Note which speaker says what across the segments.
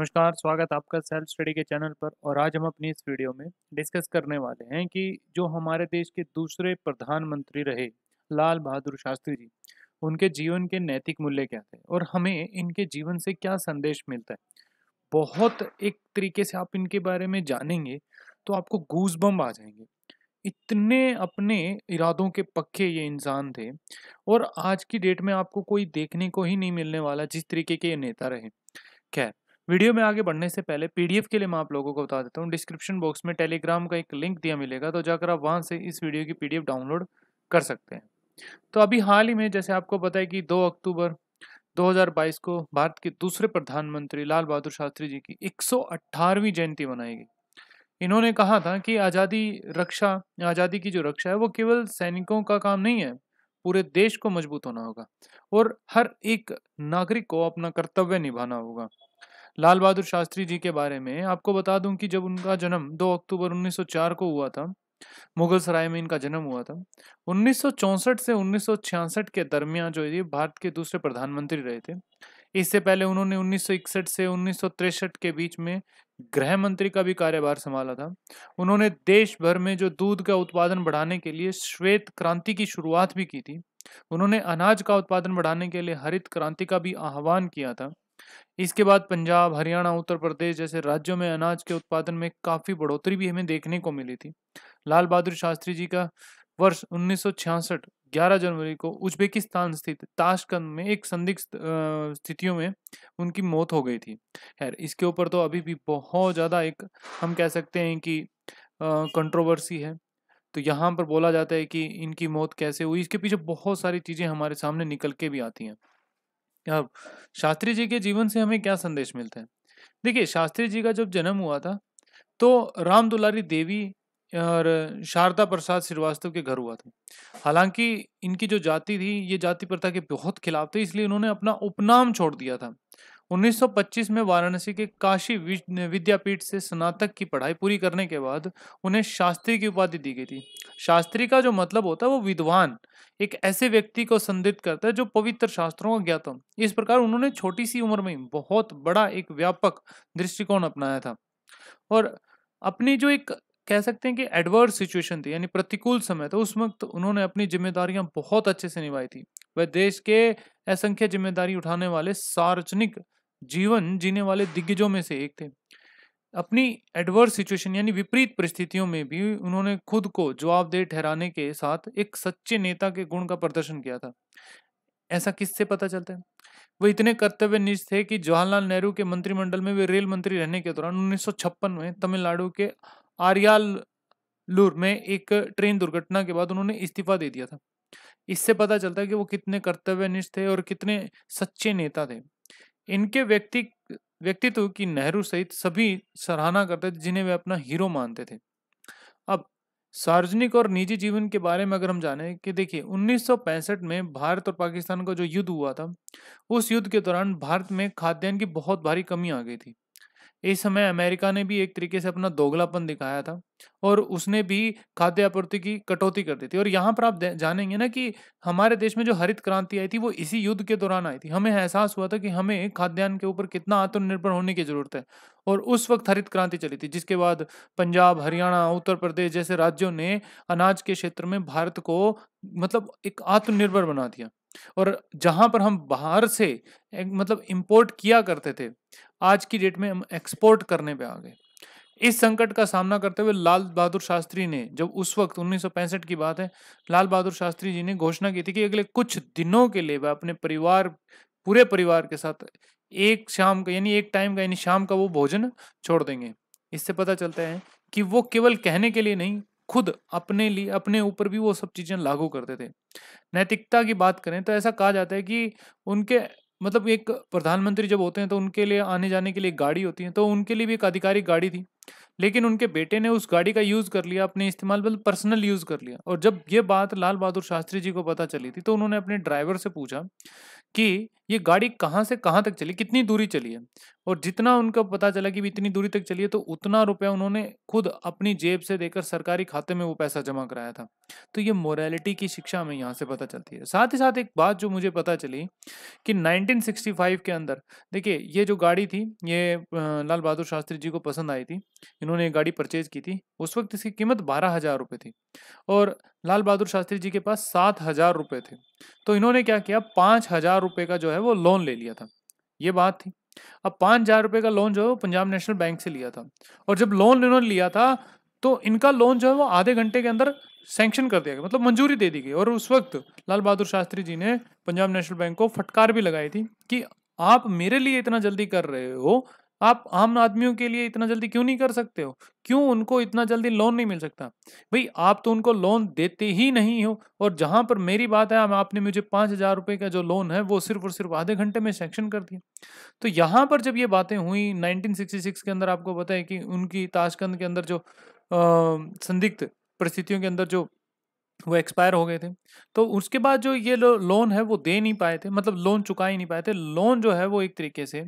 Speaker 1: नमस्कार स्वागत आपका सेल्फ स्टडी के चैनल पर और आज हम अपनी इस वीडियो में डिस्कस करने वाले हैं कि जो हमारे देश के दूसरे प्रधानमंत्री रहे लाल बहादुर शास्त्री जी उनके जीवन के नैतिक मूल्य क्या थे और हमें इनके जीवन से क्या संदेश मिलता है बहुत एक तरीके से आप इनके बारे में जानेंगे तो आपको गूज बम आ जाएंगे इतने अपने इरादों के पक्के ये इंसान थे और आज की डेट में आपको कोई देखने को ही नहीं मिलने वाला जिस तरीके के ये नेता रहे खैर वीडियो में आगे बढ़ने से पहले पीडीएफ के लिए मैं आप लोगों को बता देता हूँ डिस्क्रिप्शन बॉक्स में टेलीग्राम का एक लिंक दिया मिलेगा तो जाकर आप वहाँ से इस वीडियो की पीडीएफ डाउनलोड कर सकते हैं तो अभी हाल ही में जैसे आपको पता है कि 2 अक्टूबर 2022 को भारत के दूसरे प्रधानमंत्री लाल बहादुर शास्त्री जी की एक जयंती मनाई गई इन्होंने कहा था कि आज़ादी रक्षा आज़ादी की जो रक्षा है वो केवल सैनिकों का काम नहीं है पूरे देश को मजबूत होना होगा और हर एक नागरिक को अपना कर्तव्य निभाना होगा लाल बहादुर शास्त्री जी के बारे में आपको बता दूं कि जब उनका जन्म 2 अक्टूबर 1904 को हुआ था मुगल सराय में इनका जन्म हुआ था 1964 से 1966 के दरमियान जो ये भारत के दूसरे प्रधानमंत्री रहे थे इससे पहले उन्होंने 1961 से उन्नीस के बीच में गृह मंत्री का भी कार्यभार संभाला था उन्होंने देश भर में जो दूध का उत्पादन बढ़ाने के लिए श्वेत क्रांति की शुरुआत भी की थी उन्होंने अनाज का उत्पादन बढ़ाने के लिए हरित क्रांति का भी आह्वान किया था इसके बाद पंजाब हरियाणा उत्तर प्रदेश जैसे राज्यों में अनाज के उत्पादन में काफ़ी बढ़ोतरी भी हमें देखने को मिली थी लाल बहादुर शास्त्री जी का वर्ष 1966 11 जनवरी को उज्बेकिस्तान स्थित ताशकंद में एक संदिग्ध स्थितियों में उनकी मौत हो गई थी खैर इसके ऊपर तो अभी भी बहुत ज़्यादा एक हम कह सकते हैं कि कंट्रोवर्सी है तो यहाँ पर बोला जाता है कि इनकी मौत कैसे हुई इसके पीछे बहुत सारी चीज़ें हमारे सामने निकल के भी आती हैं अब शास्त्री जी के जीवन से हमें क्या संदेश मिलता है देखिए शास्त्री जी का जब जन्म हुआ था तो राम दुलारी देवी और शारदा प्रसाद श्रीवास्तव के घर हुआ था हालांकि इनकी जो जाति थी ये जाति प्रथा के बहुत खिलाफ थे इसलिए इन्होंने अपना उपनाम छोड़ दिया था 1925 में वाराणसी के काशी विद्यापीठ से स्नातक की पढ़ाई पूरी करने के बाद उन्हें शास्त्री की उपाधि दी गई थी शास्त्री का जो मतलब होता है वो विद्वान एक ऐसे व्यक्ति को संदिग्ध करता है जो पवित्र शास्त्रों का ज्ञात इस प्रकार उन्होंने छोटी सी उम्र में बहुत बड़ा एक व्यापक दृष्टिकोण अपनाया था और अपनी जो एक कह सकते हैं कि एडवर्स सिचुएशन थी यानी प्रतिकूल समय था उस वक्त उन्होंने अपनी जिम्मेदारियां बहुत अच्छे से निभाई थी वह देश के असंख्य जिम्मेदारी उठाने वाले सार्वजनिक जीवन जीने वाले दिग्गजों में से एक थे अपनी एडवर्स सिचुएशन यानी विपरीत परिस्थितियों में भी उन्होंने खुद को जवाबदेह ठहराने के साथ एक सच्चे नेता के गुण का प्रदर्शन किया था ऐसा किससे पता चलता है वे इतने कर्तव्यनिष्ठ थे कि जवाहरलाल नेहरू के मंत्रिमंडल में वे रेल मंत्री रहने के दौरान उन्नीस में तमिलनाडु के आर्यालूर में एक ट्रेन दुर्घटना के बाद उन्होंने इस्तीफा दे दिया था इससे पता चलता है कि वो कितने कर्तव्यनिष्ठ थे और कितने सच्चे नेता थे इनके व्यक्ति व्यक्तित्व की नेहरू सहित सभी सराहना करते थे जिन्हें वे अपना हीरो मानते थे अब सार्वजनिक और निजी जीवन के बारे में अगर हम जाने कि देखिए 1965 में भारत और पाकिस्तान का जो युद्ध हुआ था उस युद्ध के दौरान भारत में खाद्यान्न की बहुत भारी कमी आ गई थी इस समय अमेरिका ने भी एक तरीके से अपना दोगलापन दिखाया था और उसने भी खाद्य आपूर्ति की कटौती कर दी थी और यहाँ पर आप जानेंगे ना कि हमारे देश में जो हरित क्रांति आई थी वो इसी युद्ध के दौरान आई थी हमें एहसास हुआ था कि हमें खाद्यान्न के ऊपर कितना आत्मनिर्भर होने की जरूरत है और उस वक्त हरित क्रांति चली थी जिसके बाद पंजाब हरियाणा उत्तर प्रदेश जैसे राज्यों ने अनाज के क्षेत्र में भारत को मतलब एक आत्मनिर्भर बना दिया और जहाँ पर हम बाहर से एक मतलब इम्पोर्ट किया करते थे आज की डेट में हम एक्सपोर्ट करने पे आ गए इस संकट का सामना करते हुए लाल बहादुर शास्त्री ने जब उस वक्त उन्नीस की बात है लाल बहादुर शास्त्री जी ने घोषणा की थी कि अगले कुछ दिनों के लिए वह अपने परिवार पूरे परिवार के साथ एक शाम का यानी एक टाइम का यानी शाम का वो भोजन छोड़ देंगे इससे पता चलता है कि वो केवल कहने के लिए नहीं खुद अपने लिए अपने ऊपर भी वो सब चीज़ें लागू करते थे नैतिकता की बात करें तो ऐसा कहा जाता है कि उनके मतलब एक प्रधानमंत्री जब होते हैं तो उनके लिए आने जाने के लिए गाड़ी होती है तो उनके लिए भी एक आधिकारिक गाड़ी थी लेकिन उनके बेटे ने उस गाड़ी का यूज़ कर लिया अपने इस्तेमाल बल मतलब पर्सनल यूज़ कर लिया और जब ये बात लाल बहादुर शास्त्री जी को पता चली थी तो उन्होंने अपने ड्राइवर से पूछा कि ये गाड़ी कहाँ से कहाँ तक चली कितनी दूरी चली है और जितना उनका पता चला कि इतनी दूरी तक चली है तो उतना रुपया उन्होंने खुद अपनी जेब से देकर सरकारी खाते में वो पैसा जमा कराया था तो ये मोरालिटी की शिक्षा हमें यहाँ से पता चलती है साथ ही साथ एक बात जो मुझे पता चली कि 1965 के अंदर देखिए ये जो गाड़ी थी ये लाल बहादुर शास्त्री जी को पसंद आई थी इन्होंने ये गाड़ी परचेज की थी उस वक्त इसकी कीमत बारह हज़ार रुपये थी और लाल बहादुर शास्त्री जी के पास सात हजार रुपए थे तो इन्होंने क्या किया पांच हजार रुपए का जो है वो लोन ले लिया था ये बात थी अब पांच हजार रुपए का लोन जो है वो पंजाब नेशनल बैंक से लिया था और जब लोन इन्होंने लिया था तो इनका लोन जो है वो आधे घंटे के अंदर सैंक्शन कर दिया गया मतलब मंजूरी दे दी गई और उस वक्त लाल बहादुर शास्त्री जी ने पंजाब नेशनल बैंक को फटकार भी लगाई थी कि आप मेरे लिए इतना जल्दी कर रहे हो आप आम आदमियों के लिए इतना जल्दी क्यों नहीं कर सकते हो क्यों उनको इतना जल्दी लोन नहीं मिल सकता भाई आप तो उनको लोन देते ही नहीं हो और जहां पर मेरी बात है आपने मुझे पांच हजार रुपये का जो लोन है वो सिर्फ और सिर्फ आधे घंटे में सेंक्शन कर दिया तो यहाँ पर जब ये बातें हुई 1966 के अंदर आपको पता है कि उनकी ताशकंद के अंदर जो संदिग्ध परिस्थितियों के अंदर जो वो एक्सपायर हो गए थे तो उसके बाद जो ये लो, लोन है वो दे नहीं पाए थे मतलब लोन चुका ही नहीं पाए थे लोन जो है वो एक तरीके से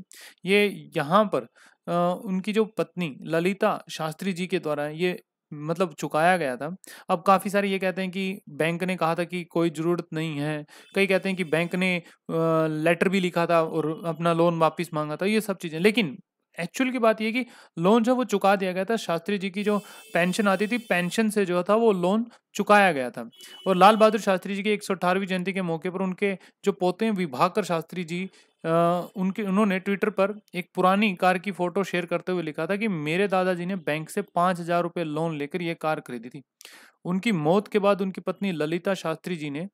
Speaker 1: ये यहाँ पर आ, उनकी जो पत्नी ललिता शास्त्री जी के द्वारा ये मतलब चुकाया गया था अब काफ़ी सारे ये कहते हैं कि बैंक ने कहा था कि कोई ज़रूरत नहीं है कई कहते हैं कि बैंक ने लेटर भी लिखा था और अपना लोन वापस मांगा था ये सब चीज़ें लेकिन एक्चुअल की बात यह कि लोन जो वो चुका दिया गया था शास्त्री जी की जो पेंशन आती थी पेंशन से जो था वो लोन चुकाया गया था और लाल बहादुर शास्त्री जी की एक जयंती के मौके पर उनके जो पोते हैं विभाकर शास्त्री जी उनके उन्होंने ट्विटर पर एक पुरानी कार की फोटो शेयर करते हुए लिखा था कि मेरे दादाजी ने बैंक से पाँच हजार रुपये लोन लेकर यह कार खरीदी थी उनकी मौत के बाद उनकी पत्नी ललिता शास्त्री जी ने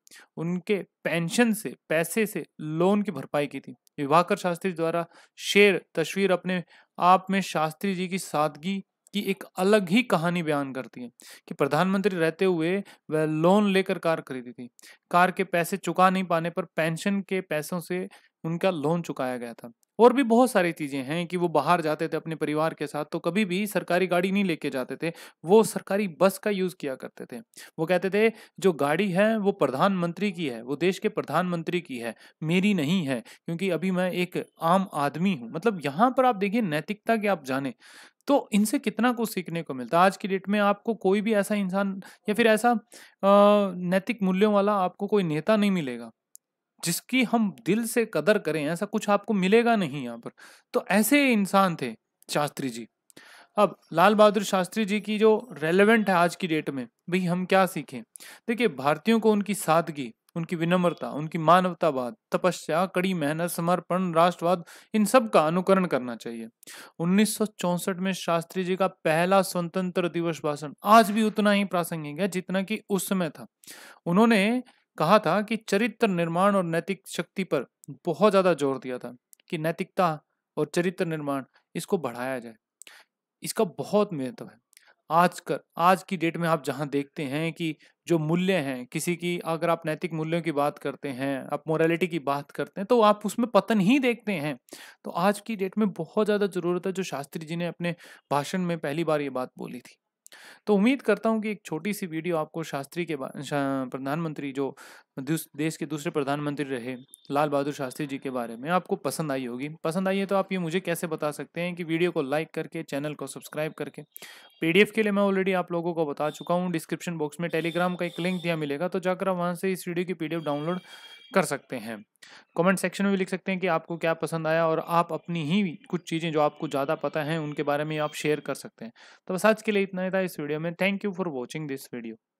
Speaker 1: उनके पेंशन से पैसे से लोन की भरपाई की थी विभाकर शास्त्री द्वारा शेर तस्वीर अपने आप में शास्त्री जी की सादगी की एक अलग ही कहानी बयान करती है कि प्रधानमंत्री रहते हुए वह लोन लेकर कार खरीदी थी कार के पैसे चुका नहीं पाने पर पेंशन के पैसों से उनका लोन चुकाया गया था और भी बहुत सारी चीज़ें हैं कि वो बाहर जाते थे अपने परिवार के साथ तो कभी भी सरकारी गाड़ी नहीं लेके जाते थे वो सरकारी बस का यूज़ किया करते थे वो कहते थे जो गाड़ी है वो प्रधानमंत्री की है वो देश के प्रधानमंत्री की है मेरी नहीं है क्योंकि अभी मैं एक आम आदमी हूँ मतलब यहाँ पर आप देखिए नैतिकता के आप जाने तो इनसे कितना कुछ सीखने को मिलता है आज की डेट में आपको कोई भी ऐसा इंसान या फिर ऐसा नैतिक मूल्यों वाला आपको कोई नेता नहीं मिलेगा जिसकी हम दिल से कदर करें ऐसा कुछ आपको मिलेगा नहीं यहाँ पर तो ऐसे इंसान थे शास्त्री जी अब लाल बहादुर शास्त्री जी की जो रेलेवेंट है आज की डेट में भाई हम क्या सीखें देखिए भारतीयों को उनकी सादगी उनकी विनम्रता उनकी मानवतावाद तपस्या कड़ी मेहनत समर्पण राष्ट्रवाद इन सब का अनुकरण करना चाहिए 1964 में शास्त्री जी का पहला स्वतंत्र दिवस भाषण आज भी उतना ही प्रासंगिक है जितना कि उस समय था उन्होंने कहा था कि चरित्र निर्माण और नैतिक शक्ति पर बहुत ज़्यादा जोर दिया था कि नैतिकता और चरित्र निर्माण इसको बढ़ाया जाए इसका बहुत महत्व है आज कर आज की डेट में आप जहाँ देखते हैं कि जो मूल्य हैं किसी की अगर आप नैतिक मूल्यों की बात करते हैं आप मोरालिटी की बात करते हैं तो आप उसमें पतन ही देखते हैं तो आज की डेट में बहुत ज़्यादा ज़रूरत है जो शास्त्री जी ने अपने भाषण में पहली बार ये बात बोली थी तो उम्मीद करता हूँ कि एक छोटी सी वीडियो आपको शास्त्री के शा, प्रधानमंत्री जो देश के दूसरे प्रधानमंत्री रहे लाल बहादुर शास्त्री जी के बारे में आपको पसंद आई होगी पसंद आई है तो आप ये मुझे कैसे बता सकते हैं कि वीडियो को लाइक करके चैनल को सब्सक्राइब करके पीडीएफ के लिए मैं ऑलरेडी आप लोगों को बता चुका हूँ डिस्क्रिप्शन बॉक्स में टेलीग्राम का एक लिंक दिया मिलेगा तो जाकर आप वहाँ से इस वीडियो की पीडीएफ डाउनलोड कर सकते हैं कमेंट सेक्शन में भी लिख सकते हैं कि आपको क्या पसंद आया और आप अपनी ही कुछ चीज़ें जो आपको ज़्यादा पता हैं उनके बारे में आप शेयर कर सकते हैं तो बस आज के लिए इतना ही था इस वीडियो में thank you for watching this video